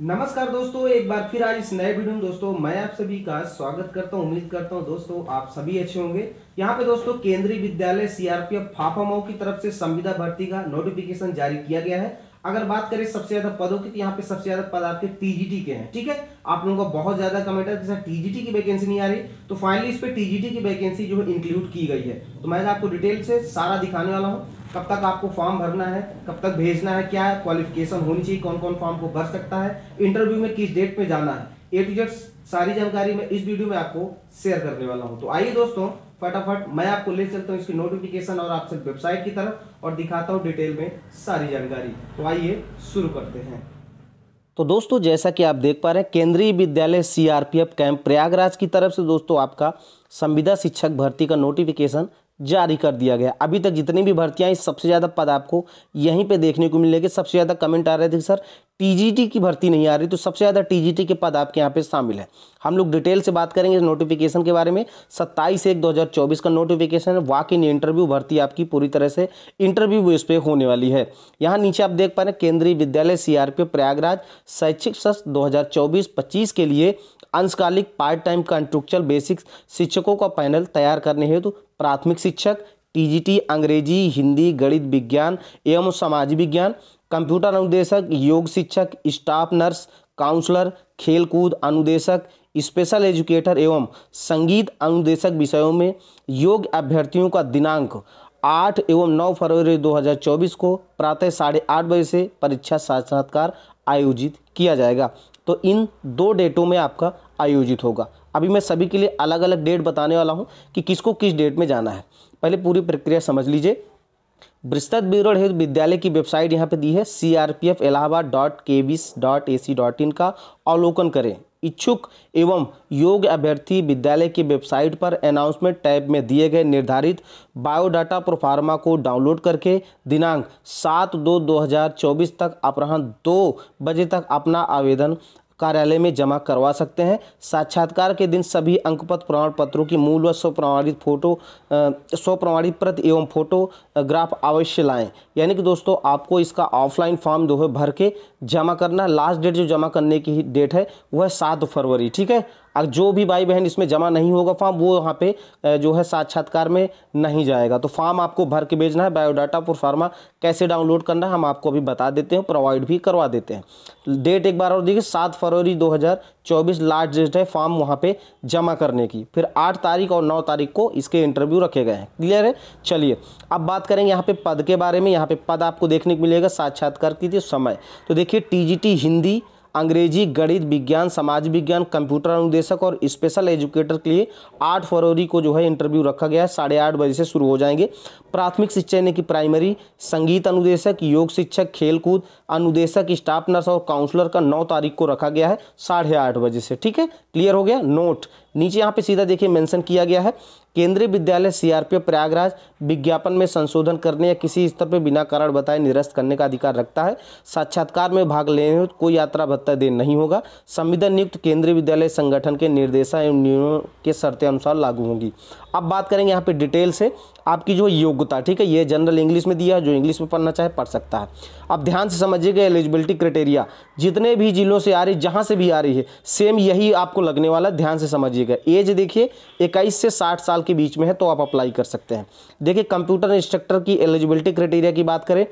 नमस्कार दोस्तों एक बार फिर आज इस नए वीडियो में दोस्तों मैं आप सभी का स्वागत करता हूं उम्मीद करता हूं दोस्तों आप सभी अच्छे होंगे यहां पे दोस्तों केंद्रीय विद्यालय सीआरपीएफ फाफामाओ की तरफ से संविदा भर्ती का नोटिफिकेशन जारी किया गया है अगर बात करें सबसे ज्यादा पदों की तो यहाँ पे सबसे ज्यादा पद आपके टीजीटी के हैं ठीक है आप लोगों का बहुत ज्यादा कमेंट है सर टीजीटी की वैकेंसी नहीं आ रही तो फाइनली इस पर टीजीटी की वैकेंसी जो है इंक्लूड की गई है तो मैं आपको डिटेल से सारा दिखाने वाला हूँ कब तक आपको फॉर्म भरना है कब तक भेजना है क्या क्वालिफिकेशन होनी चाहिए कौन कौन फॉर्म को भर सकता है इंटरव्यू में किस डेट पे जाना है ए टू जेड सारी जानकारी मैं इस वीडियो में आपको शेयर करने वाला हूँ तो आइए दोस्तों फटाफट मैं आपको ले चलता हूँ इसकी नोटिफिकेशन और आपसे वेबसाइट की तरफ और दिखाता हूँ डिटेल में सारी जानकारी तो आइए शुरू करते हैं तो दोस्तों जैसा कि आप देख पा रहे हैं केंद्रीय विद्यालय सीआरपीएफ कैंप प्रयागराज की तरफ से दोस्तों आपका संविदा शिक्षक भर्ती का नोटिफिकेशन जारी कर दिया गया अभी तक जितनी भी भर्तियाँ सबसे ज़्यादा पद आपको यहीं पे देखने को मिलेंगे सबसे ज़्यादा कमेंट आ रहे थे सर टीजीटी की भर्ती नहीं आ रही तो सबसे ज़्यादा टीजीटी के पद आपके यहाँ पे शामिल है हम लोग डिटेल से बात करेंगे नोटिफिकेशन के बारे में सत्ताईस एक 2024 का नोटिफिकेशन है वाक इन इंटरव्यू भर्ती आपकी पूरी तरह से इंटरव्यू बेस पे होने वाली है यहाँ नीचे आप देख पा रहे हैं केंद्रीय विद्यालय सी प्रयागराज शैक्षिक सत्र दो हज़ार के लिए अंशकालिक पार्ट टाइम कंट्रक्चुअल बेसिक शिक्षकों का पैनल तैयार करने हेतु प्राथमिक शिक्षक टीजीटी अंग्रेजी हिंदी गणित विज्ञान एवं समाज विज्ञान कंप्यूटर अनुदेशक योग शिक्षक स्टाफ नर्स काउंसलर खेलकूद अनुदेशक स्पेशल एजुकेटर एवं संगीत अनुदेशक विषयों में योग अभ्यर्थियों का दिनांक आठ एवं नौ फरवरी 2024 को प्रातः साढ़े आठ बजे से परीक्षा साक्षात्कार आयोजित किया जाएगा तो इन दो डेटों में आपका आयोजित होगा अभी मैं सभी के लिए अलग अलग डेट बताने वाला हूँ कि किसको किस डेट में जाना है पहले पूरी प्रक्रिया समझ लीजिए बृहस्पत ब्यूरो हेतु विद्यालय की वेबसाइट यहाँ पे दी है C R P F Allahabad dot K B dot A C dot in का अवलोकन करें इच्छुक एवं योग्य अभ्यर्थी विद्यालय की वेबसाइट पर अनाउंसमेंट टैब में दिए गए निर्धारित बायोडाटा प्रोफार्मा को डाउनलोड करके दिनांक सात दो दो हज़ार चौबीस तक अपराह्न दो बजे तक अपना आवेदन कार्यालय में जमा करवा सकते हैं साक्षात्कार के दिन सभी अंकपत्र प्रमाण पत्रों की मूल व स्वप्रमाणित फोटो स्वप्रमाणित प्रति एवं फोटोग्राफ अवश्य लाएँ यानी कि दोस्तों आपको इसका ऑफलाइन फॉर्म जो है भर के जमा करना लास्ट डेट जो जमा करने की डेट है वह सात फरवरी ठीक है जो भी भाई बहन इसमें जमा नहीं होगा फॉर्म वो यहाँ पे जो है साक्षात्कार में नहीं जाएगा तो फॉर्म आपको भर के भेजना है बायोडाटा फार्मा कैसे डाउनलोड करना है हम आपको अभी बता देते हैं प्रोवाइड भी करवा देते हैं डेट एक बार और देखिए सात फरवरी चौबीस लास्ट डेट है फॉर्म वहाँ पे जमा करने की फिर आठ तारीख और नौ तारीख को इसके इंटरव्यू रखे गए हैं क्लियर है चलिए अब बात करेंगे यहाँ पे पद के बारे में यहाँ पे पद आपको देखने को मिलेगा साक्षात्कार की समय तो देखिए टी हिंदी अंग्रेजी गणित विज्ञान समाज विज्ञान कंप्यूटर अनुदेशक और स्पेशल एजुकेटर के लिए आठ फरवरी को जो है इंटरव्यू रखा गया है साढ़े आठ बजे से शुरू हो जाएंगे प्राथमिक शिक्षा यानी कि प्राइमरी संगीत अनुदेशक योग शिक्षक खेलकूद अनुदेशक स्टाफ नर्स और काउंसलर का नौ तारीख को रखा गया है साढ़े आठ बजे से ठीक है क्लियर हो गया नोट नीचे यहाँ पे सीधा देखिए मेंशन किया गया है केंद्रीय विद्यालय सीआरपीएफ प्रयागराज विज्ञापन में संशोधन करने या किसी स्तर पर बिना कारण बताए निरस्त करने का अधिकार रखता है साक्षात्कार में भाग लेने कोई यात्रा भत्ता दे नहीं होगा संविधान नियुक्त केंद्रीय विद्यालय संगठन के निर्देशा एवं नियमों के शर्तें अनुसार लागू होंगी अब बात करेंगे यहाँ पे डिटेल से आपकी जो योग्यता ठीक है ये जनरल इंग्लिश में दिया है जो इंग्लिश में पढ़ना चाहे पढ़ सकता है अब ध्यान से समझिएगा एलिजिबिलिटी क्राइटेरिया जितने भी जिलों से आ रही जहाँ से भी आ रही है सेम यही आपको लगने वाला ध्यान से समझिएगा एज देखिए इक्कीस से साठ साल के बीच में है तो आप अप्लाई कर सकते हैं देखिए कंप्यूटर इंस्ट्रक्टर की एलिजिबिलिटी क्राइटेरिया की बात करें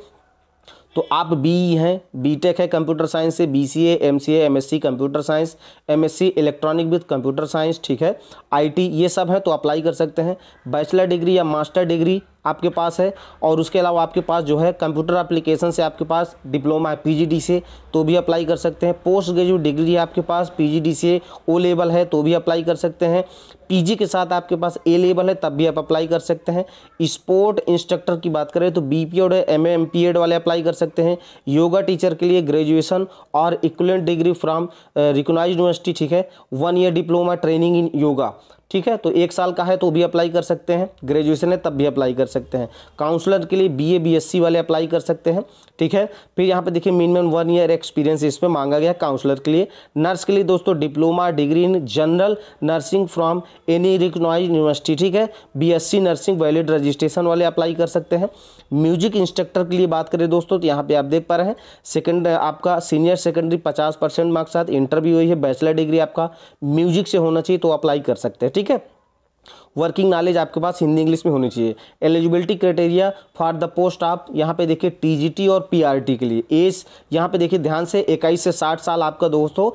तो आप बी हैं बी टेक है कंप्यूटर साइंस से B C A M C M S C computer science M S C electronic with computer science ठीक है आई टी ये सब है तो अप्लाई कर सकते हैं बैचलर डिग्री या मास्टर डिग्री आपके पास है और उसके अलावा आपके पास जो है कंप्यूटर एप्लीकेशन से आपके पास डिप्लोमा है पीजीडी से तो भी अप्लाई कर सकते हैं पोस्ट ग्रेजुएट डिग्री है आपके पास पीजीडी से ओ लेवल है तो भी अप्लाई कर सकते हैं पीजी के साथ आपके पास ए लेवल है तब भी आप अप्लाई कर सकते हैं स्पोर्ट इंस्ट्रक्टर की बात करें तो B P Ed M M P Ed वाले अप्लाई कर सकते हैं योगा टीचर के लिए ग्रेजुएशन और equivalent degree from recognized university ठीक है one year diploma training in yoga ठीक है तो एक साल का है तो भी अप्लाई कर सकते हैं ग्रेजुएशन है तब भी अप्लाई कर सकते हैं काउंसलर के लिए बीए बीएससी वाले अप्लाई कर सकते हैं ठीक है फिर यहाँ पे देखिए मिनिमम वन ईयर एक्सपीरियंस इसमें मांगा गया काउंसलर के लिए नर्स के लिए दोस्तों diploma degree in general nursing from any recognized university ठीक है बी नर्सिंग वैलिड रजिस्ट्रेशन वाले अप्लाई कर सकते हैं म्यूजिक इंस्ट्रक्टर के लिए बात करें दोस्तों तो यहाँ पे आप देख पा रहे हैं सेकंड आपका सीनियर सेकेंडरी पचास परसेंट मार्क्स साथ इंटरव्यू हुई है बैचलर डिग्री आपका म्यूजिक से होना चाहिए तो अप्लाई कर सकते हैं ठीक है वर्किंग नॉलेज आपके पास हिंदी इंग्लिश में होनी चाहिए eligibility criteria for the post आप यहाँ पे देखिए टीजीटी और पीआरटी के लिए एज यहाँ पे देखिए ध्यान से इक्कीस से साठ साल आपका दोस्तों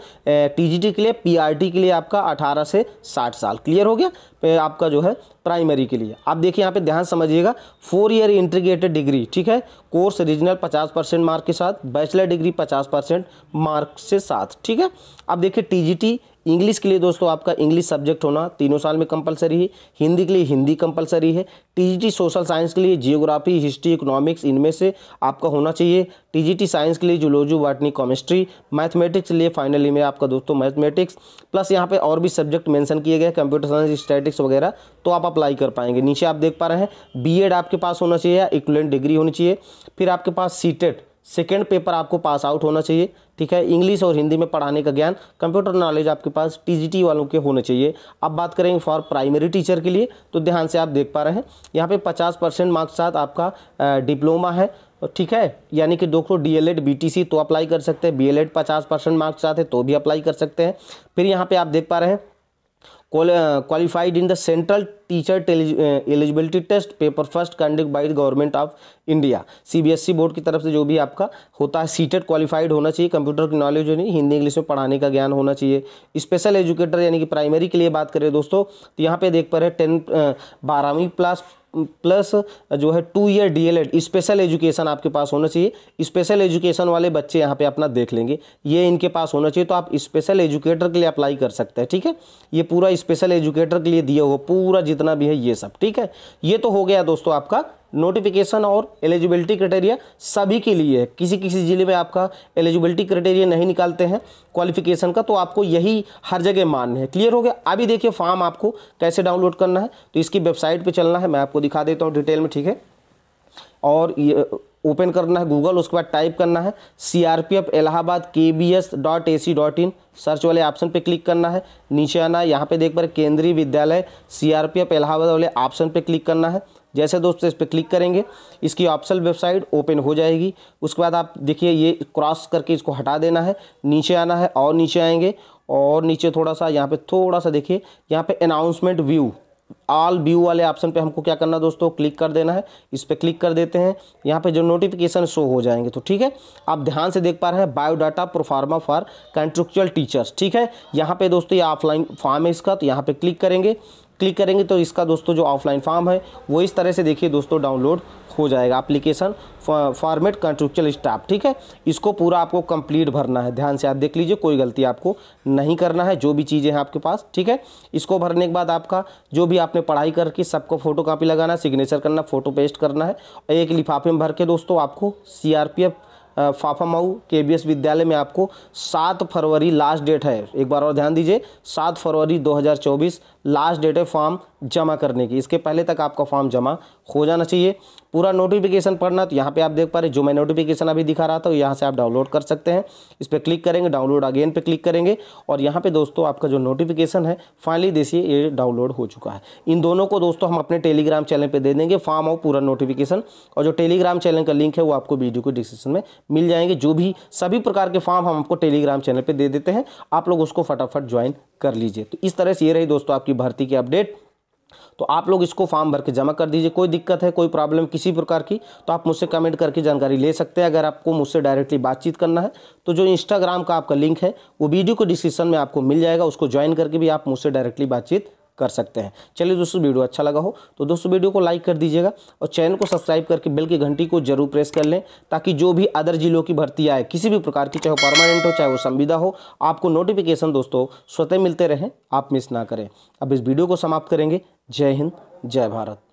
टीजीटी के लिए पीआरटी के लिए आपका अठारह से साठ साल क्लियर हो गया आपका जो है प्राइमरी के लिए आप देखिए यहाँ पे ध्यान समझिएगा फोर ईयर इंटीग्रेटेड डिग्री ठीक है कोर्स रीजनल 50 परसेंट मार्क के साथ बैचलर डिग्री 50 परसेंट मार्क से साथ ठीक है अब देखिए टीजीटी इंग्लिश के लिए दोस्तों आपका इंग्लिश सब्जेक्ट होना तीनों साल में कंपलसरी है हिंदी के लिए हिंदी कंपलसरी है टीजीटी सोशल साइंस के लिए जियोग्राफी हिस्ट्री इकोनॉमिक्स इनमें से आपका होना चाहिए टीजीटी साइंस के लिए जुलोजू वाटनी कॉमिस्ट्री मैथमेटिक्स के लिए फाइनली में आपका दोस्तों मैथमेटिक्स प्लस यहाँ पे और भी सब्जेक्ट मैंसन किए गए कंप्यूटर साइंस स्टैटिक्स वगैरह तो आप अप्लाई कर पाएंगे नीचे आप देख पा रहे हैं बी आपके पास होना चाहिए या इक्वलेंट डिग्री होनी चाहिए फिर आपके पास सीटेट सेकेंड पेपर आपको पास आउट होना चाहिए ठीक है इंग्लिश और हिंदी में पढ़ाने का ज्ञान कंप्यूटर नॉलेज आपके पास टीजीटी वालों के होने चाहिए अब बात करेंगे फॉर प्राइमरी टीचर के लिए तो ध्यान से आप देख पा रहे हैं यहाँ पे 50 परसेंट मार्क्स साथ आपका डिप्लोमा है ठीक है यानी कि doctor D L Ed B T C तो अप्लाई कर सकते हैं बी एल एड पचास परसेंट मार्क्स साथ है तो भी अप्लाई कर सकते हैं फिर यहाँ पर आप देख पा रहे हैं central teacher uh, the central teacher uh, eligibility test paper first conduct of India C B S E board की तरफ से जो भी आपका होता है सीटेड क्वालिफाइड होना चाहिए कंप्यूटर की नॉलेज होनी हिंदी इंग्लिश में पढ़ाने का ज्ञान होना चाहिए स्पेशल एजुकेटर यानी कि प्राइमरी के लिए बात करें दोस्तों तो यहाँ पे देख पा रहे टेन uh, बारहवीं प्लस प्लस जो है two year DElEd special education आपके पास होना चाहिए स्पेशल एजुकेशन वाले बच्चे यहाँ पे अपना देख लेंगे ये इनके पास होना चाहिए तो आप स्पेशल एजुकेटर के लिए अप्लाई कर सकते हैं ठीक है ये पूरा स्पेशल एजुकेटर के लिए दिया हुआ पूरा जितना भी है ये सब ठीक है ये तो हो गया दोस्तों आपका नोटिफिकेशन और एलिजिबिलिटी क्राइटेरिया सभी के लिए है किसी किसी ज़िले में आपका एलिजिबिलिटी क्राइटेरिया नहीं निकालते हैं क्वालिफिकेशन का तो आपको यही हर जगह मान्य है क्लियर हो गया अभी देखिए फॉर्म आपको कैसे डाउनलोड करना है तो इसकी वेबसाइट पर चलना है मैं आपको दिखा देता हूँ डिटेल में ठीक है और ये ओपन करना है गूगल उसके बाद टाइप करना है C R P F Allahabad K B S dot A C dot in search वाले ऑप्शन पे क्लिक करना है नीचे आना है यहाँ पे देख पा रहे Kendriya Vidyalaya C R P F Allahabad वाले ऑप्शन पे क्लिक करना है जैसे दोस्तों इस पर क्लिक करेंगे इसकी ऑप्शन वेबसाइट ओपन हो जाएगी उसके बाद आप देखिए ये क्रॉस करके इसको हटा देना है नीचे आना है और नीचे आएंगे और नीचे थोड़ा सा यहाँ पे थोड़ा सा देखिए यहाँ पे अनाउंसमेंट व्यू ऑल व्यू वाले ऑप्शन पे हमको क्या करना दोस्तों क्लिक कर देना है इस पर क्लिक कर देते हैं यहाँ पे जो नोटिफिकेशन शो हो जाएंगे तो ठीक है आप ध्यान से देख पा रहे हैं biodata proforma for contractual teachers ठीक है यहाँ पे दोस्तों ये ऑफलाइन फॉर्म है इसका तो यहाँ पे क्लिक करेंगे क्लिक करेंगे तो इसका दोस्तों जो ऑफलाइन फॉर्म है वो इस तरह से देखिए दोस्तों डाउनलोड हो जाएगा एप्लीकेशन फॉर्मेट कंट्रोक्चुअल स्टाफ ठीक है इसको पूरा आपको कंप्लीट भरना है ध्यान से आप देख लीजिए कोई गलती आपको नहीं करना है जो भी चीज़ें हैं आपके पास ठीक है इसको भरने के बाद आपका जो भी आपने पढ़ाई करके सबको फोटो लगाना सिग्नेचर करना फ़ोटो पेस्ट करना है एक लिफाफे में भर के दोस्तों आपको सी फाफामाऊ के बी विद्यालय में आपको सात फरवरी लास्ट डेट है एक बार और ध्यान दीजिए सात फरवरी 2024 लास्ट डेट है फॉर्म जमा करने की इसके पहले तक आपका फॉर्म जमा हो जाना चाहिए पूरा नोटिफिकेशन पढ़ना तो यहाँ पे आप देख पा रहे जो मैं नोटिफिकेशन अभी दिखा रहा था यहाँ से आप डाउनलोड कर सकते हैं इस पर क्लिक करेंगे डाउनलोड अगेन पे क्लिक करेंगे और यहाँ पे दोस्तों आपका जो नोटिफिकेशन है फाइनली देखिए ये डाउनलोड हो चुका है इन दोनों को दोस्तों हम अपने टेलीग्राम चैनल पर दे देंगे फॉर्म और पूरा नोटिफिकेशन और जो टेलीग्राम चैनल का लिंक है वो आपको वीडियो के डिस्क्रिप्शन में मिल जाएंगे जो भी सभी प्रकार के फॉर्म हम आपको टेलीग्राम चैनल पर दे देते हैं आप लोग उसको फटाफट ज्वाइन कर लीजिए तो इस तरह से ये रही दोस्तों आपकी भर्ती की अपडेट तो आप लोग इसको फॉर्म भर के जमा कर दीजिए कोई दिक्कत है कोई प्रॉब्लम किसी प्रकार की तो आप मुझसे कमेंट करके जानकारी ले सकते हैं अगर आपको मुझसे डायरेक्टली बातचीत करना है तो जो इंस्टाग्राम का आपका लिंक है वो वीडियो को डिस्क्रिप्शन में आपको मिल जाएगा उसको ज्वाइन करके भी आप मुझसे डायरेक्टली बातचीत कर सकते हैं चलिए दोस्तों वीडियो अच्छा लगा हो तो दोस्तों वीडियो को लाइक कर दीजिएगा और चैनल को सब्सक्राइब करके बेल की घंटी को जरूर प्रेस कर लें ताकि जो भी अदर जिलों की भर्ती आए किसी भी प्रकार की चाहे वो परमानेंट हो चाहे वो संविदा हो आपको नोटिफिकेशन दोस्तों स्वतः मिलते रहें आप मिस ना करें अब इस वीडियो को समाप्त करेंगे जय हिंद जय भारत